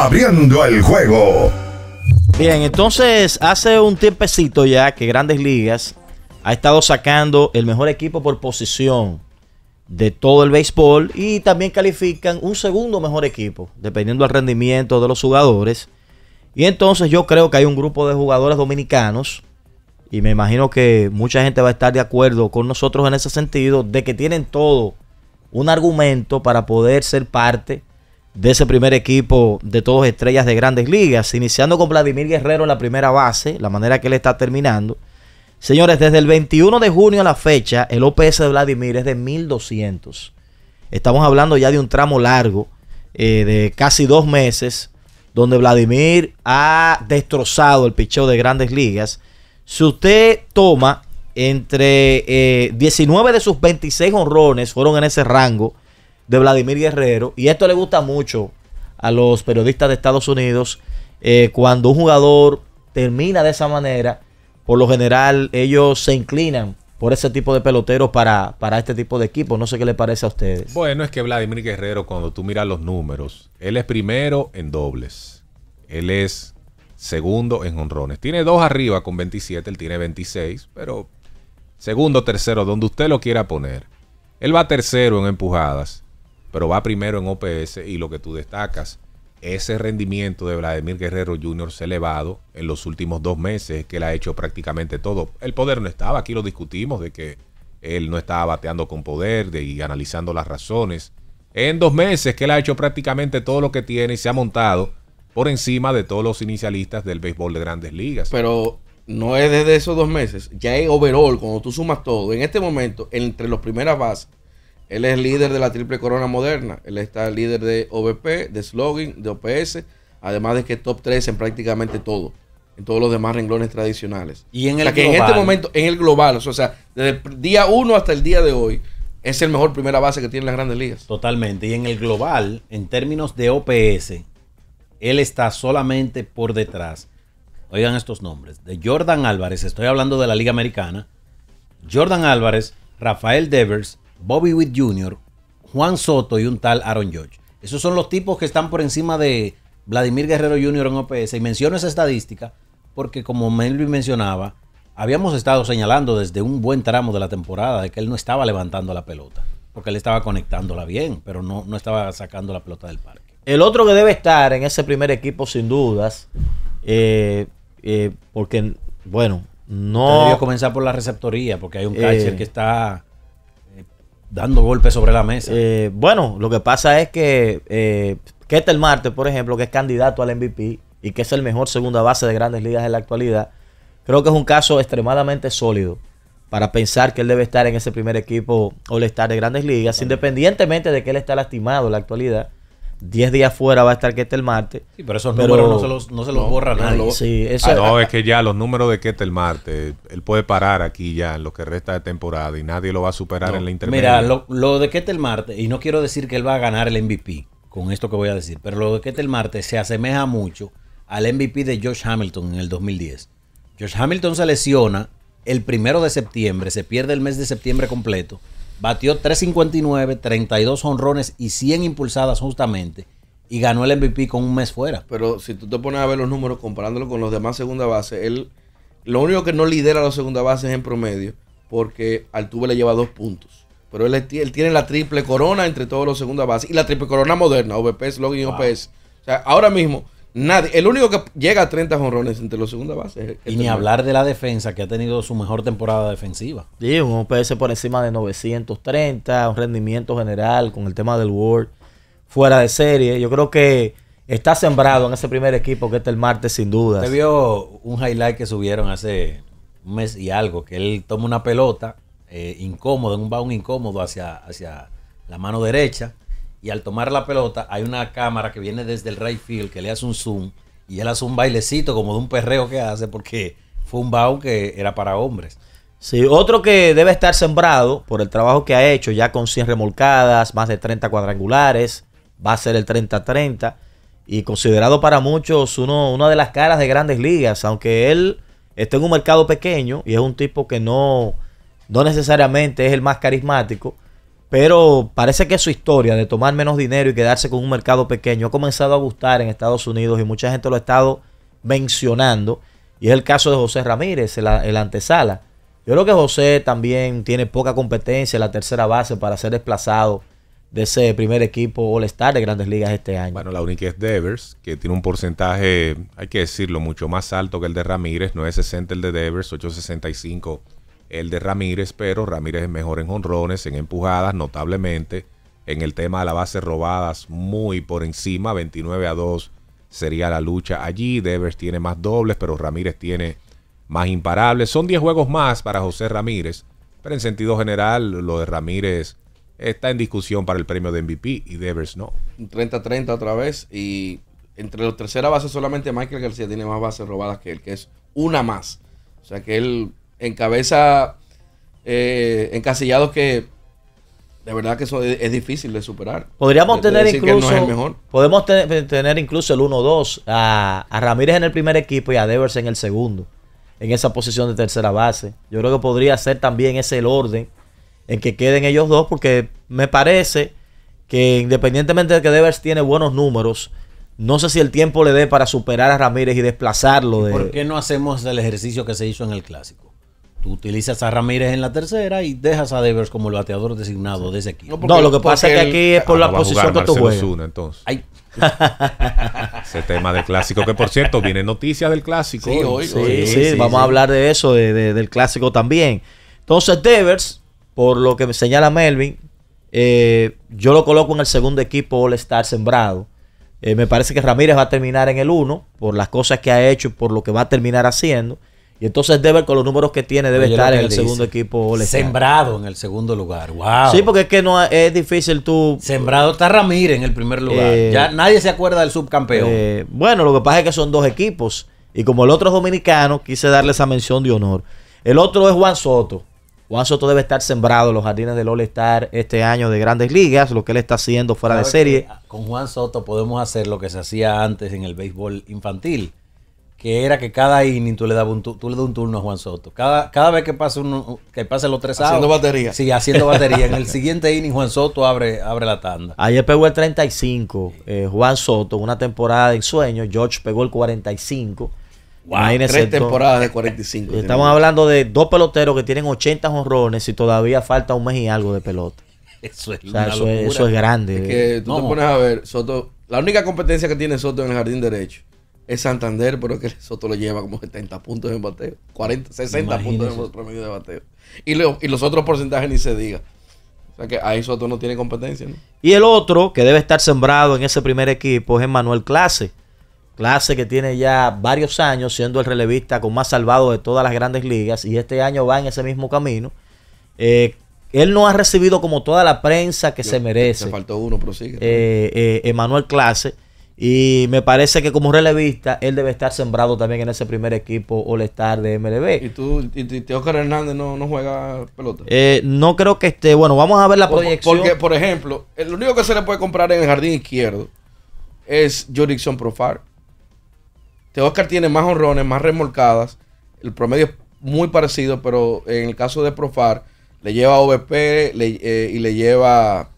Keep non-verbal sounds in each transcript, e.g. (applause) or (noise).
Abriendo el juego. Bien, entonces hace un tiempecito ya que Grandes Ligas ha estado sacando el mejor equipo por posición de todo el béisbol y también califican un segundo mejor equipo, dependiendo del rendimiento de los jugadores. Y entonces yo creo que hay un grupo de jugadores dominicanos, y me imagino que mucha gente va a estar de acuerdo con nosotros en ese sentido, de que tienen todo un argumento para poder ser parte de ese primer equipo de todos estrellas de grandes ligas, iniciando con Vladimir Guerrero en la primera base, la manera que él está terminando. Señores, desde el 21 de junio a la fecha, el OPS de Vladimir es de 1200. Estamos hablando ya de un tramo largo, eh, de casi dos meses, donde Vladimir ha destrozado el picheo de grandes ligas. Si usted toma entre 19 eh, de sus 26 honrones, fueron en ese rango de Vladimir Guerrero. Y esto le gusta mucho a los periodistas de Estados Unidos. Eh, cuando un jugador termina de esa manera, por lo general ellos se inclinan por ese tipo de peloteros para, para este tipo de equipos. No sé qué le parece a ustedes. Bueno, es que Vladimir Guerrero, cuando tú miras los números, él es primero en dobles. Él es segundo en honrones. Tiene dos arriba con 27, él tiene 26, pero segundo, tercero, donde usted lo quiera poner. Él va tercero en empujadas pero va primero en OPS y lo que tú destacas, ese rendimiento de Vladimir Guerrero Jr. se ha elevado en los últimos dos meses, que él ha hecho prácticamente todo. El poder no estaba, aquí lo discutimos, de que él no estaba bateando con poder de, y analizando las razones. En dos meses que él ha hecho prácticamente todo lo que tiene y se ha montado por encima de todos los inicialistas del béisbol de grandes ligas. Pero no es desde esos dos meses, ya es overall, cuando tú sumas todo. En este momento, entre los primeras bases, él es líder de la Triple Corona Moderna. Él está líder de OVP, de Slogan, de OPS. Además de que es top 3 en prácticamente todo. En todos los demás renglones tradicionales. Y en el que en este momento, en el global, o sea, desde el día 1 hasta el día de hoy, es el mejor primera base que tienen las grandes ligas. Totalmente. Y en el global, en términos de OPS, él está solamente por detrás. Oigan estos nombres. De Jordan Álvarez, estoy hablando de la Liga Americana. Jordan Álvarez, Rafael Devers, Bobby Witt Jr., Juan Soto y un tal Aaron George. Esos son los tipos que están por encima de Vladimir Guerrero Jr. en OPS. Y menciono esa estadística porque, como Melvin mencionaba, habíamos estado señalando desde un buen tramo de la temporada de que él no estaba levantando la pelota. Porque él estaba conectándola bien, pero no, no estaba sacando la pelota del parque. El otro que debe estar en ese primer equipo, sin dudas, eh, eh, porque, bueno, no. Debería comenzar por la receptoría, porque hay un catcher eh, que está dando golpes sobre la mesa. Eh, bueno, lo que pasa es que eh, Ketel Marte, por ejemplo, que es candidato al MVP y que es el mejor segunda base de grandes ligas en la actualidad, creo que es un caso extremadamente sólido para pensar que él debe estar en ese primer equipo o el estar de grandes ligas, independientemente de que él está lastimado en la actualidad. 10 días fuera va a estar Ketel Marte. Sí, pero esos números no se los, no se los borra nadie. Ah, eso, no, es que ya los números de Ketel Marte, él puede parar aquí ya en lo que resta de temporada y nadie lo va a superar en la intermedia. Mira, lo, de Ketel Marte, y no quiero decir que él va a ganar el MVP con esto que voy a decir, pero lo de Ketel Marte se asemeja mucho al MVP de Josh Hamilton en el 2010. Josh Hamilton se lesiona el primero de septiembre, se pierde el mes de septiembre completo Batió 359, 32 honrones y 100 impulsadas justamente. Y ganó el MVP con un mes fuera. Pero si tú te pones a ver los números comparándolo con los demás segunda base, él lo único que no lidera los segunda es en promedio porque al Tuve le lleva dos puntos. Pero él, tiene la triple corona entre todos los segunda bases y la triple corona moderna, OBP, Slogan y OPS. O sea, ahora mismo Nadie, el único que llega a 30 jonrones entre los segunda base. y ni hablar de la defensa, que ha tenido su mejor temporada defensiva. Sí, un OPS por encima de 930, un rendimiento general con el tema del World fuera de serie. Yo creo que está sembrado en ese primer equipo que está el martes, sin duda. Te vio un highlight que subieron hace un mes y algo, que él toma una pelota eh, incómoda, un baúl incómodo hacia, hacia la mano derecha y al tomar la pelota hay una cámara que viene desde el right field que le hace un zoom y él hace un bailecito como de un perreo que hace porque fue un baú que era para hombres. Sí, otro que debe estar sembrado por el trabajo que ha hecho ya con 100 remolcadas, más de 30 cuadrangulares, va a ser el 30-30 y considerado para muchos uno, una de las caras de grandes ligas, aunque él está en un mercado pequeño y es un tipo que no, no necesariamente es el más carismático pero parece que su historia de tomar menos dinero y quedarse con un mercado pequeño ha comenzado a gustar en Estados Unidos y mucha gente lo ha estado mencionando. Y es el caso de José Ramírez, el, antesala. Yo creo que José también tiene poca competencia en la tercera base para ser desplazado de ese primer equipo All-Star de Grandes Ligas este año. Bueno, la única es Devers, que tiene un porcentaje, hay que decirlo, mucho más alto que el de Ramírez. 9.60 el de Devers, 8.65 el de Ramírez, pero Ramírez es mejor en honrones, en empujadas, notablemente. En el tema de las bases robadas, muy por encima, 29 a 2 sería la lucha allí. Devers tiene más dobles, pero Ramírez tiene más imparables. Son 10 juegos más para José Ramírez, pero en sentido general, lo de Ramírez está en discusión para el premio de MVP y Devers no. 30-30 otra vez y entre los tercera base solamente Michael García tiene más bases robadas que él, que es una más. O sea que él en eh, que de verdad que eso es, difícil de superar. Podríamos tener incluso. el Podemos tener incluso el 1-2 a, a, Ramírez en el primer equipo y a Devers en el segundo. En esa posición de tercera base. Yo creo que podría ser también ese el orden en que queden ellos dos, porque me parece que independientemente de que Devers tiene buenos números, no sé si el tiempo le dé para superar a Ramírez y desplazarlo. De... ¿Por qué no hacemos el ejercicio que se hizo en el clásico? Tú utilizas a Ramírez en la tercera y dejas a Devers como el bateador designado de ese equipo. No, lo que pasa es que aquí es por ah, la posición que tú juegas. entonces. (laughs) ese tema del clásico, que por cierto, viene noticias del clásico. Sí, vamos a hablar de eso, del clásico también. Entonces, Devers, por lo que señala Melvin, eh, yo lo coloco en el segundo equipo All-Star sembrado. Eh, me parece que Ramírez va a terminar en el uno, por las cosas que ha hecho y por lo que va a terminar haciendo. Y entonces Dever, con los números que tiene, debe estar en el segundo equipo. Sembrado en el segundo lugar. Wow. Sí, porque es que no es difícil tú. Sembrado está Ramírez en el primer lugar. Eh, ya nadie se acuerda del subcampeón. Eh, bueno, lo que pasa es que son dos equipos. Y como el otro es dominicano, quise darle esa mención de honor. El otro es Juan Soto. Juan Soto debe estar sembrado en los jardines del All-Star este año de grandes ligas, lo que él está haciendo fuera de serie. Con Juan Soto podemos hacer lo que se hacía antes en el béisbol infantil que era que cada inning tú le dabas un, un turno a Juan Soto. Cada, cada vez que pase uno, que pase los tres Haciendo batería. Sí, haciendo (laughs) batería. en el siguiente inning Juan Soto abre, abre la tanda. Ayer pegó el 35 eh, Juan Soto, una temporada de ensueño. George pegó el 45. Wow, tres temporadas de 45. Estamos hablando de dos peloteros que tienen 80 honrones y todavía falta un mes y algo de pelota. Eso es, eso, es grande. Es que tú te pones a ver, Soto, la única competencia que tiene Soto en el jardín derecho es Santander, pero que Soto lo lleva como 70 puntos de bateo, 40, 60 puntos en promedio de bateo. Y, y, los otros porcentajes ni se diga. O sea que ahí Soto no tiene competencia. Y el otro que debe estar sembrado en ese primer equipo es Manuel Clase. Clase que tiene ya varios años siendo el relevista con más salvado de todas las grandes ligas y este año va en ese mismo camino. Eh, él no ha recibido como toda la prensa que se merece. Se faltó uno, prosigue. Eh, eh, Emanuel Clase. Y me parece que como relevista, él debe estar sembrado también en ese primer equipo All-Star de MLB. ¿Y tú, y, Hernández no, juega pelota? Eh, no creo que esté. Bueno, vamos a ver la proyección. Porque, por ejemplo, el único que se le puede comprar en el jardín izquierdo es Jurickson Profar. Oscar tiene más honrones, más remolcadas. El promedio es muy parecido, pero en el caso de Profar, le lleva OVP eh, y le lleva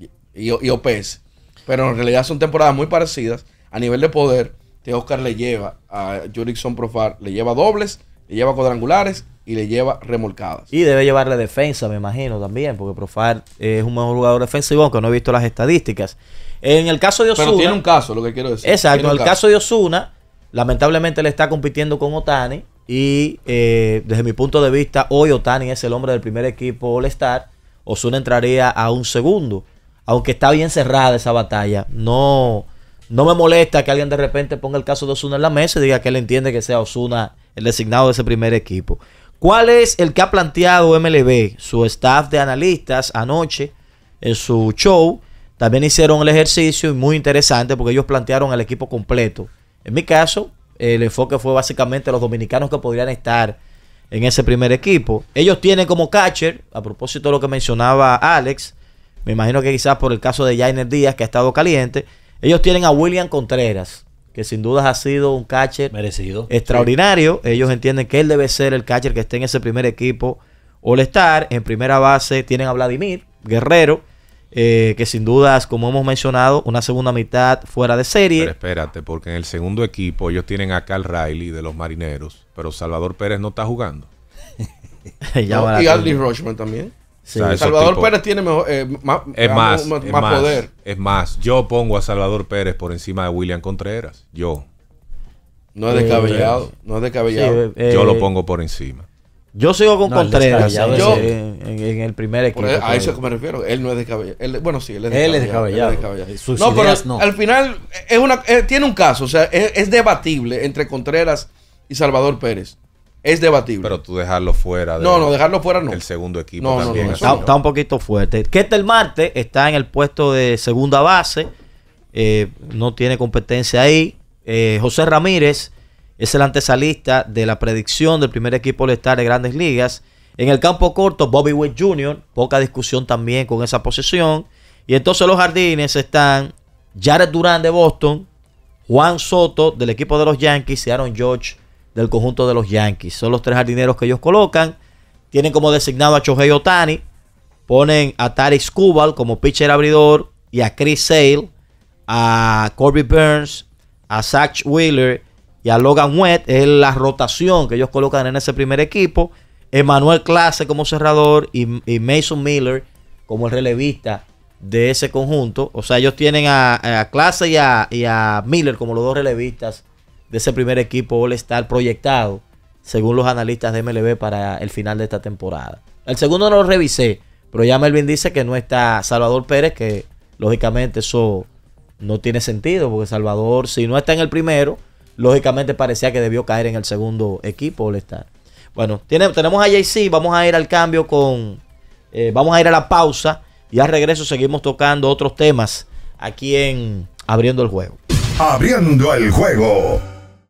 y, y OPS. Pero en realidad son temporadas muy parecidas. A nivel de poder, que Oscar le lleva a Jurickson Profar, le lleva dobles, le lleva cuadrangulares y le lleva remolcadas. Y debe llevarle defensa, me imagino, también, porque Profar es un mejor jugador defensivo, aunque no he visto las estadísticas. En el caso de Osuna. Pero tiene un caso, lo que quiero decir. Exacto, en el caso. de Osuna, lamentablemente le está compitiendo con Otani. Y eh, desde mi punto de vista, hoy Otani es el hombre del primer equipo All-Star. Osuna entraría a un segundo aunque está bien cerrada esa batalla, no, no me molesta que alguien de repente ponga el caso de Osuna en la mesa y diga que él entiende que sea Osuna el designado de ese primer equipo. ¿Cuál es el que ha planteado MLB? Su staff de analistas anoche en su show también hicieron el ejercicio y muy interesante porque ellos plantearon el equipo completo. En mi caso, el enfoque fue básicamente los dominicanos que podrían estar en ese primer equipo. Ellos tienen como catcher, a propósito de lo que mencionaba Alex, me imagino que quizás por el caso de Jainer Díaz, que ha estado caliente. Ellos tienen a William Contreras, que sin dudas ha sido un catcher extraordinario. Ellos entienden que él debe ser el catcher que esté en ese primer equipo All-Star. En primera base tienen a Vladimir Guerrero, eh, que sin dudas, como hemos mencionado, una segunda mitad fuera de serie. Pero espérate, porque en el segundo equipo ellos tienen a Carl Riley de los Marineros, pero Salvador Pérez no está jugando. (laughs) y Aldi Rochman también. Salvador Pérez tiene mejor, eh, más, poder. Es más, yo pongo a Salvador Pérez por encima de William Contreras. Yo. No es descabellado. Eh, no es descabellado. Eh, yo lo pongo por encima. Yo sigo con Contreras. Yo, en, el primer equipo. a eso que me refiero. Él no es descabellado. Él, bueno, sí, él es descabellado. Él es no, pero al final es una, tiene un caso. O sea, es debatible entre Contreras y Salvador Pérez es debatible. Pero tú dejarlo fuera. De no, no, dejarlo fuera no. El segundo equipo también. está, un poquito fuerte. Ketel Marte está en el puesto de segunda base. Eh, no tiene competencia ahí. Eh, José Ramírez es el antesalista de la predicción del primer equipo de estar de Grandes Ligas. En el campo corto, Bobby Witt Jr., poca discusión también con esa posición. Y entonces los jardines están Jared Durán de Boston, Juan Soto del equipo de los Yankees y Aaron George del conjunto de los Yankees. Son los tres jardineros que ellos colocan. Tienen como designado a Chohei Otani. Ponen a Tari Skubal como pitcher abridor y a Chris Sale, a Corby Burns, a Zach Wheeler y a Logan Wett. Es la rotación que ellos colocan en ese primer equipo. Emmanuel Clase como cerrador y, Mason Miller como el relevista de ese conjunto. O sea, ellos tienen a, Clase y y a Miller como los dos relevistas de ese primer equipo All-Star proyectado, según los analistas de MLB, para el final de esta temporada. El segundo no lo revisé, pero ya Melvin dice que no está Salvador Pérez, que lógicamente eso no tiene sentido, porque Salvador, si no está en el primero, lógicamente parecía que debió caer en el segundo equipo All-Star. Bueno, tenemos a JC, vamos a ir al cambio con. Eh, vamos a ir a la pausa y al regreso seguimos tocando otros temas aquí en Abriendo el Juego. Abriendo el Juego.